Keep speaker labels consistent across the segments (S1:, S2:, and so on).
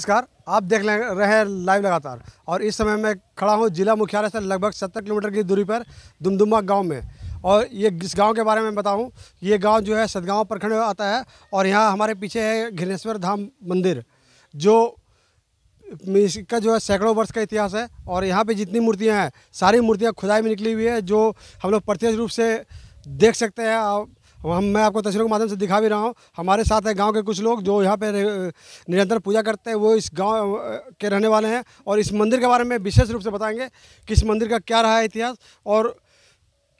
S1: नमस्कार आप देख रहे हैं लाइव लगातार और इस समय मैं खड़ा हूँ जिला मुख्यालय से लगभग 70 किलोमीटर की दूरी पर दुमदुमा गांव में और ये इस गांव के बारे में बताऊँ ये गांव जो है सदगांव प्रखंड में आता है और यहाँ हमारे पीछे है घृणेश्वर धाम मंदिर जो इसका जो है सैकड़ों वर्ष का इतिहास है और यहाँ पर जितनी मूर्तियाँ हैं सारी मूर्तियाँ खुदाई में निकली हुई है जो हम लोग प्रत्यक्ष रूप से देख सकते हैं हम मैं आपको तस्वीरों के माध्यम से दिखा भी रहा हूँ हमारे साथ है गांव के कुछ लोग जो यहाँ पे निरंतर पूजा करते हैं वो इस गांव के रहने वाले हैं और इस मंदिर के बारे में विशेष रूप से बताएंगे कि इस मंदिर का क्या रहा है इतिहास और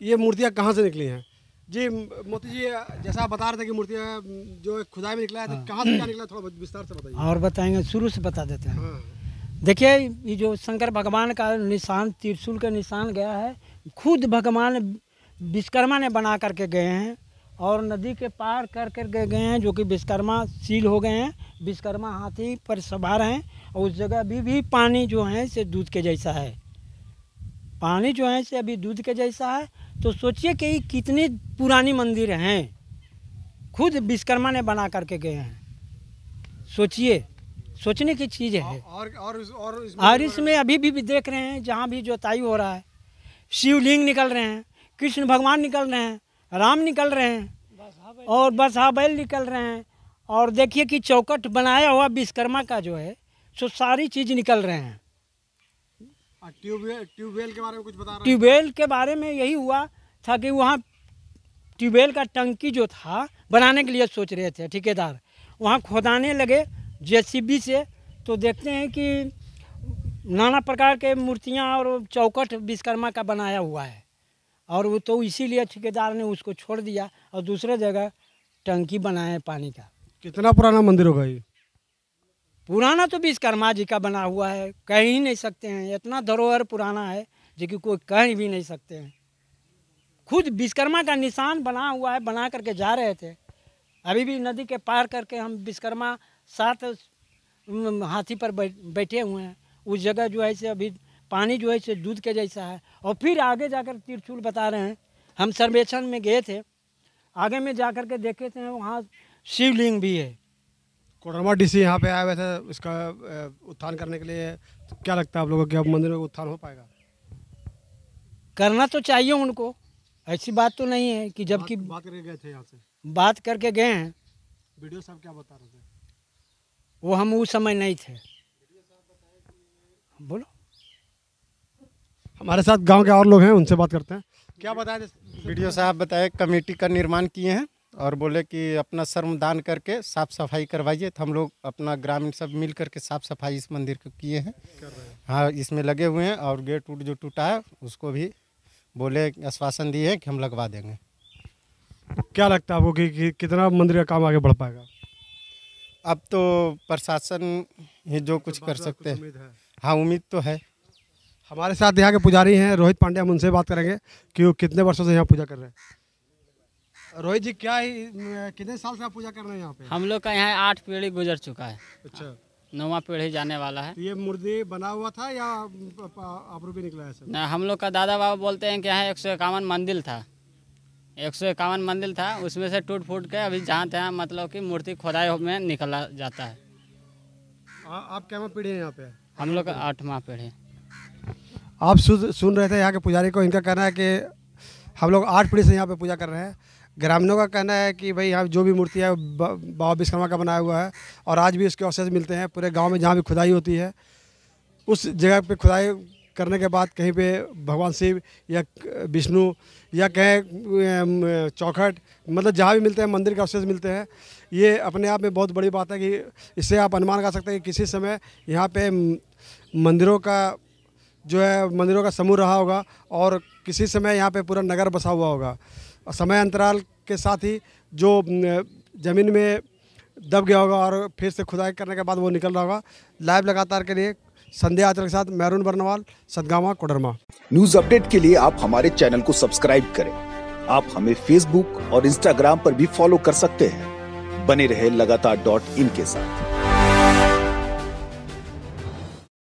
S1: ये मूर्तियाँ कहाँ से निकली हैं जी मोती जी जैसा आप बता रहे थे कि मूर्तियाँ जो खुदाई में निकला है तो हाँ। कहाँ से क्या निकला थोड़ा विस्तार से बताइए और
S2: बताएंगे शुरू से बता देते हैं हाँ। देखिए ये जो शंकर भगवान का निशान त्रिशूल का निशान गया है खुद भगवान विश्वकर्मा ने बना करके गए हैं और नदी के पार कर कर गए गए हैं जो कि विश्वकर्मा सील हो गए हैं विश्वकर्मा हाथी पर सवार हैं और उस जगह अभी भी पानी जो है से दूध के जैसा है पानी जो है से अभी दूध के जैसा है तो सोचिए कि कितनी पुरानी मंदिर हैं खुद विश्वकर्मा ने बना करके गए हैं सोचिए सोचने की चीज़ है और
S1: और और इसमें, और इसमें अभी
S2: भी, भी देख रहे हैं जहाँ भी जोताई हो रहा है शिवलिंग निकल रहे हैं कृष्ण भगवान निकल रहे हैं राम निकल रहे हैं और बस हाँ बैल निकल रहे हैं और देखिए कि चौकट बनाया हुआ विश्वकर्मा का जो है सो सारी चीज़ निकल रहे हैं
S1: ट्यूबवेल ट्यूबवेल के बारे में कुछ बता
S2: रहे ट्यूबवेल के बारे में यही हुआ था कि वहाँ ट्यूबवेल का टंकी जो था बनाने के लिए सोच रहे थे ठेकेदार वहाँ खोदाने लगे जेसीबी से तो देखते हैं कि नाना प्रकार के मूर्तियाँ और चौकट विश्वकर्मा का बनाया हुआ है और वो तो इसीलिए ठेकेदार ने उसको छोड़ दिया और दूसरे जगह टंकी बनाए पानी का कितना पुराना मंदिर होगा ये पुराना तो विश्वकर्मा जी का बना हुआ है कह ही नहीं सकते हैं इतना धरोहर पुराना है जो कि कोई कह भी नहीं सकते हैं खुद विश्वकर्मा का निशान बना हुआ है बना करके जा रहे थे अभी भी नदी के पार करके हम विश्वकर्मा साथ हाथी पर बैठे हुए हैं उस जगह जो है से अभी पानी जो है इसे दूध के जैसा है और फिर आगे जाकर तिरछुल बता रहे हैं हम सर्वेक्षण में गए थे आगे में जा कर के देखे थे वहाँ शिवलिंग भी है
S1: कोडरमा डीसी यहाँ पे आया हुआ था इसका उत्थान करने के लिए तो क्या लगता है आप लोगों को अब मंदिर में उत्थान हो पाएगा
S2: करना तो चाहिए उनको ऐसी बात तो नहीं है कि जबकि बात,
S1: बात करके गए थे यहाँ से
S2: बात करके गए हैं
S1: वीडियो साहब क्या बता रहे थे
S2: वो हम उस समय नहीं थे बोलो हमारे साथ गांव
S1: के और लोग हैं उनसे बात करते हैं क्या बताया वीडियो साहब बताए कमेटी का निर्माण किए हैं और बोले कि अपना श्रमदान करके साफ सफाई करवाइए तो हम लोग अपना ग्रामीण सब मिल करके साफ सफाई इस मंदिर को किए हैं हाँ इसमें लगे हुए हैं और गेट उट जो टूटा है उसको भी बोले आश्वासन दिए हैं कि हम लगवा देंगे क्या लगता है आपको कि, कि कितना मंदिर का काम आगे बढ़ पाएगा अब तो प्रशासन ही जो कुछ कर सकते हैं हाँ उम्मीद तो है हमारे साथ यहाँ के पुजारी हैं रोहित पांडे हम उनसे बात करेंगे कि वो कितने वर्षों से यहाँ पूजा कर रहे हैं रोहित जी क्या ही कितने साल से आप पूजा कर रहे हैं यहाँ पे हम
S2: लोग का यहाँ आठ पीढ़ी गुजर चुका है अच्छा नौवा पीढ़ी जाने वाला है ये
S1: मूर्ति बना हुआ था या रूपी निकला है ना
S2: हम लोग का दादा बाबा बोलते हैं कि यहाँ एक सौ इक्यावन मंदिर था एक सौ इक्यावन मंदिर था उसमें से टूट फूट के अभी जहाँ तहाँ मतलब की मूर्ति खुदाई में निकला जाता है
S1: आप क्या पीढ़ी है यहाँ पे
S2: हम लोग का आठवा पीढ़ी
S1: आप सुन रहे थे यहाँ के पुजारी को इनका कहना है कि हम लोग आठ पीढ़ी से यहाँ पे पूजा कर रहे हैं ग्रामीणों का कहना है कि भाई यहाँ जो भी मूर्ति है बाबा विश्वकर्मा का बनाया हुआ है और आज भी उसके अवशेष मिलते हैं पूरे गांव में जहाँ भी खुदाई होती है उस जगह पे खुदाई करने के बाद कहीं पे भगवान शिव या विष्णु या कहें चौखट मतलब जहाँ भी मिलते हैं मंदिर के अवशेष मिलते हैं ये अपने आप में बहुत बड़ी बात है कि इससे आप अनुमान कर सकते हैं कि किसी समय यहाँ पे मंदिरों का जो है मंदिरों का समूह रहा होगा और किसी समय यहाँ पे पूरा नगर बसा हुआ होगा और समय अंतराल के साथ ही जो ज़मीन में दब गया होगा और फिर से खुदाई करने के बाद वो निकल रहा होगा लाइव लगातार के लिए संध्या आचल के साथ मैरून बर्नवाल सदगावा कोडरमा न्यूज अपडेट के लिए आप हमारे चैनल को सब्सक्राइब करें आप हमें फेसबुक और इंस्टाग्राम पर भी फॉलो कर सकते हैं बने रहे लगातार डॉट इन के साथ